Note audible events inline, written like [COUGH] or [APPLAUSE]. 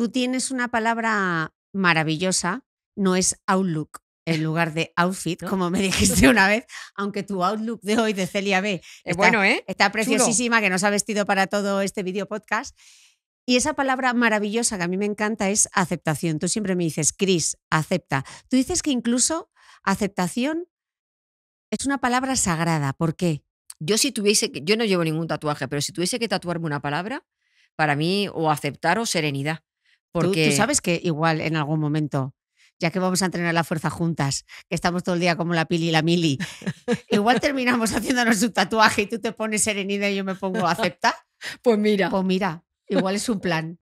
Tú tienes una palabra maravillosa, no es outlook en lugar de outfit, como me [LAUGHS] dijiste una vez, aunque tu outlook de hoy de Celia B. Está, ¿eh? preciosísima, que nos ha vestido para todo este video podcast. Y esa palabra maravillosa que a mí me encanta es aceptación. Tú siempre me dices, Cris, acepta. Tú dices que incluso aceptación es una palabra sagrada. ¿Por qué? Yo si tuviese, yo no llevo ningún tatuaje, pero si tuviese que tatuarme una palabra, para mí o aceptar o serenidad. Porque... ¿Tú, sabes que igual en algún momento ya que vamos a entrenar la fuerza juntas, que estamos todo el día como la pili y la mili, igual [LAUGHS] terminamos haciéndonos un tatuaje y tú te pones serenida y yo me pongo acepta. Pues mira. Pues mira, igual es un plan.